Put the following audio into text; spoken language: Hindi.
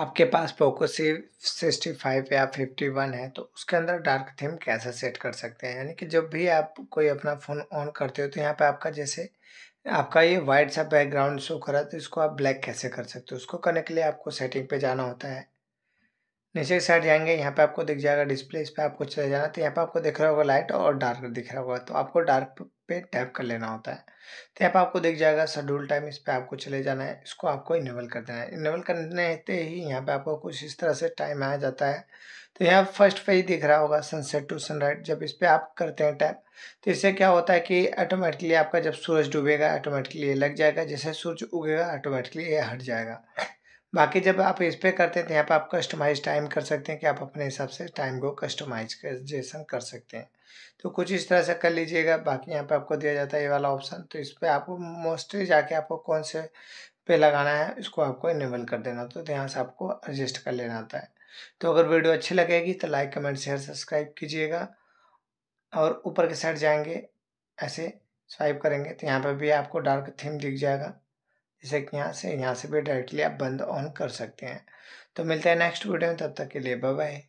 आपके पास पोको सी सिक्सटी फाइव या फिफ्टी वन है तो उसके अंदर डार्क थीम कैसे सेट कर सकते हैं यानी कि जब भी आप कोई अपना फ़ोन ऑन करते हो तो यहाँ पे आपका जैसे आपका ये वाइट सा बैकग्राउंड शो करा तो इसको आप ब्लैक कैसे कर सकते हो उसको करने के लिए आपको सेटिंग पे जाना होता है नीचे की साइड जाएंगे यहाँ पे आपको दिख जाएगा डिस्प्ले इस पर आपको चले जाना तो यहाँ पे आपको दिख रहा होगा लाइट और डार्क दिख रहा होगा तो आपको डार्क पे टैप कर लेना होता है तो यहाँ पे आपको दिख जाएगा शेड्यूल टाइम इस पर आपको चले जाना है इसको आपको इनेबल कर देना है इनेबल करने से ही यहाँ पर आपको कुछ इस तरह से टाइम आ जाता है तो यहाँ फर्स्ट पे ही दिख रहा होगा सनसेट टू सनराइज जब इस पर आप करते हैं टैप तो इससे क्या होता है कि ऑटोमेटिकली आपका जब सूरज डूबेगा ऑटोमेटिकली लग जाएगा जैसे सूरज उगेगा ऑटोमेटिकली ये हट जाएगा बाकी जब आप इस पर करते हैं तो यहाँ पर आप कस्टमाइज टाइम कर सकते हैं कि आप अपने हिसाब से टाइम को कस्टमाइजेशन कर सकते हैं तो कुछ इस तरह से कर लीजिएगा बाकी यहाँ पे आपको दिया जाता है ये वाला ऑप्शन तो इस पर आपको मोस्टली जाके आपको कौन से पे लगाना है इसको आपको इनेबल कर देना होता है तो यहाँ से आपको एडजस्ट कर लेना होता है तो अगर वीडियो अच्छी लगेगी तो लाइक कमेंट शेयर सब्सक्राइब कीजिएगा और ऊपर के साइड जाएंगे ऐसे स्वाइप करेंगे तो यहाँ पर भी आपको डार्क थीम दिख जाएगा जैसे कि यहाँ से यहाँ से भी डायरेक्टली आप बंद ऑन कर सकते हैं तो मिलते हैं नेक्स्ट वीडियो में तब तक के लिए बाय